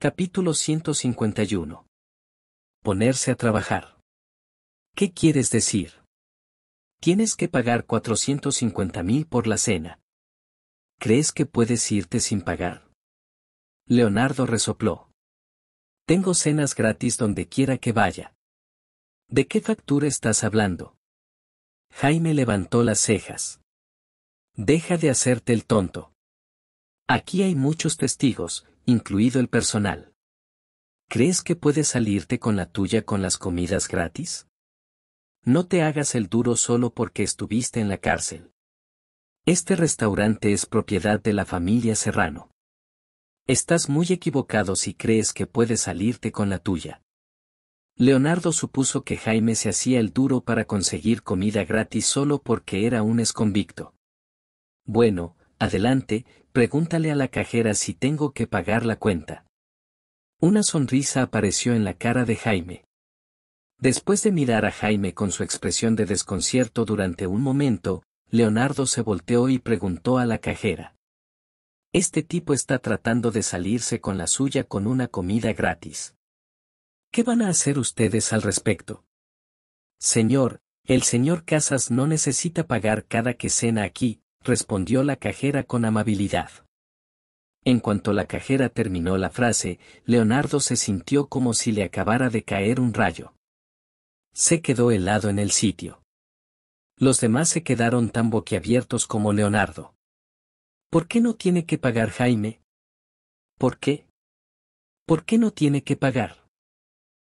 Capítulo 151. Ponerse a trabajar. ¿Qué quieres decir? Tienes que pagar 450 mil por la cena. ¿Crees que puedes irte sin pagar? Leonardo resopló. Tengo cenas gratis donde quiera que vaya. ¿De qué factura estás hablando? Jaime levantó las cejas. Deja de hacerte el tonto. Aquí hay muchos testigos, incluido el personal. ¿Crees que puedes salirte con la tuya con las comidas gratis? No te hagas el duro solo porque estuviste en la cárcel. Este restaurante es propiedad de la familia Serrano. Estás muy equivocado si crees que puedes salirte con la tuya. Leonardo supuso que Jaime se hacía el duro para conseguir comida gratis solo porque era un esconvicto. Bueno, Adelante, pregúntale a la cajera si tengo que pagar la cuenta. Una sonrisa apareció en la cara de Jaime. Después de mirar a Jaime con su expresión de desconcierto durante un momento, Leonardo se volteó y preguntó a la cajera. Este tipo está tratando de salirse con la suya con una comida gratis. ¿Qué van a hacer ustedes al respecto? Señor, el señor Casas no necesita pagar cada que cena aquí, respondió la cajera con amabilidad. En cuanto la cajera terminó la frase, Leonardo se sintió como si le acabara de caer un rayo. Se quedó helado en el sitio. Los demás se quedaron tan boquiabiertos como Leonardo. ¿Por qué no tiene que pagar Jaime? ¿Por qué? ¿Por qué no tiene que pagar?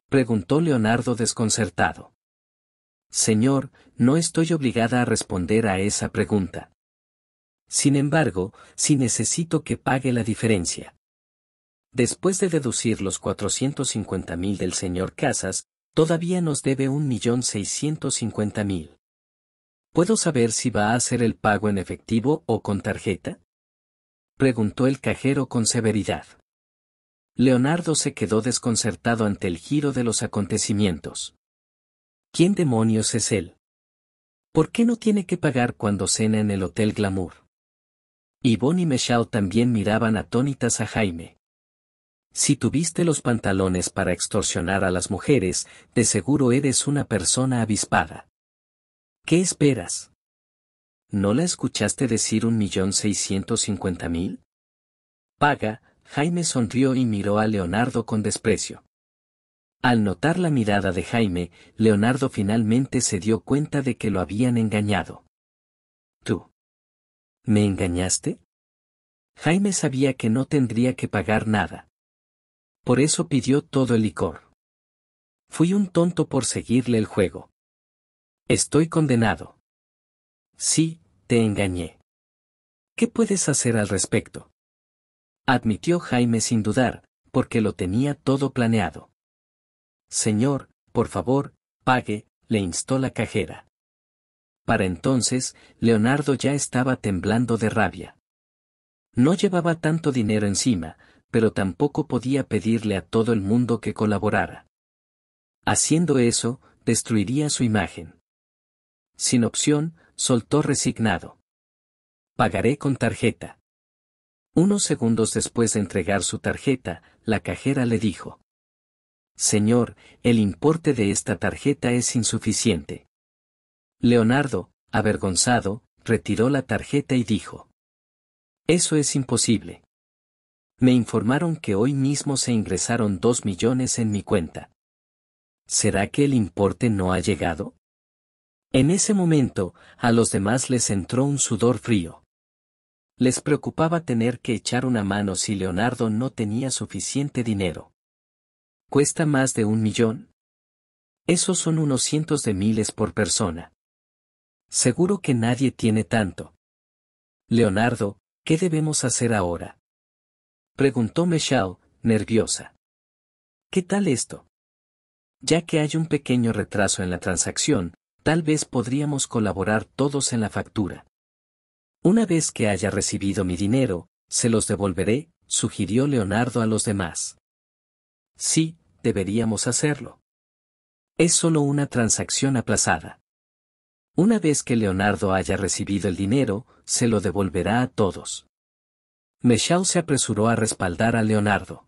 Preguntó Leonardo desconcertado. Señor, no estoy obligada a responder a esa pregunta. Sin embargo, si necesito que pague la diferencia. Después de deducir los 450.000 mil del señor Casas, todavía nos debe 1.650.000. ¿Puedo saber si va a hacer el pago en efectivo o con tarjeta? Preguntó el cajero con severidad. Leonardo se quedó desconcertado ante el giro de los acontecimientos. ¿Quién demonios es él? ¿Por qué no tiene que pagar cuando cena en el Hotel Glamour? Yvonne y Michelle también miraban atónitas a Jaime. Si tuviste los pantalones para extorsionar a las mujeres, de seguro eres una persona avispada. ¿Qué esperas? ¿No la escuchaste decir un millón seiscientos cincuenta mil? Paga, Jaime sonrió y miró a Leonardo con desprecio. Al notar la mirada de Jaime, Leonardo finalmente se dio cuenta de que lo habían engañado. Tú. ¿Me engañaste? Jaime sabía que no tendría que pagar nada. Por eso pidió todo el licor. Fui un tonto por seguirle el juego. Estoy condenado. Sí, te engañé. ¿Qué puedes hacer al respecto? Admitió Jaime sin dudar, porque lo tenía todo planeado. Señor, por favor, pague, le instó la cajera. Para entonces, Leonardo ya estaba temblando de rabia. No llevaba tanto dinero encima, pero tampoco podía pedirle a todo el mundo que colaborara. Haciendo eso, destruiría su imagen. Sin opción, soltó resignado. Pagaré con tarjeta. Unos segundos después de entregar su tarjeta, la cajera le dijo. Señor, el importe de esta tarjeta es insuficiente. Leonardo, avergonzado, retiró la tarjeta y dijo. Eso es imposible. Me informaron que hoy mismo se ingresaron dos millones en mi cuenta. ¿Será que el importe no ha llegado? En ese momento, a los demás les entró un sudor frío. Les preocupaba tener que echar una mano si Leonardo no tenía suficiente dinero. ¿Cuesta más de un millón? Esos son unos cientos de miles por persona. Seguro que nadie tiene tanto. Leonardo, ¿qué debemos hacer ahora? Preguntó Michelle, nerviosa. ¿Qué tal esto? Ya que hay un pequeño retraso en la transacción, tal vez podríamos colaborar todos en la factura. Una vez que haya recibido mi dinero, se los devolveré, sugirió Leonardo a los demás. Sí, deberíamos hacerlo. Es solo una transacción aplazada. Una vez que Leonardo haya recibido el dinero, se lo devolverá a todos. Michelle se apresuró a respaldar a Leonardo.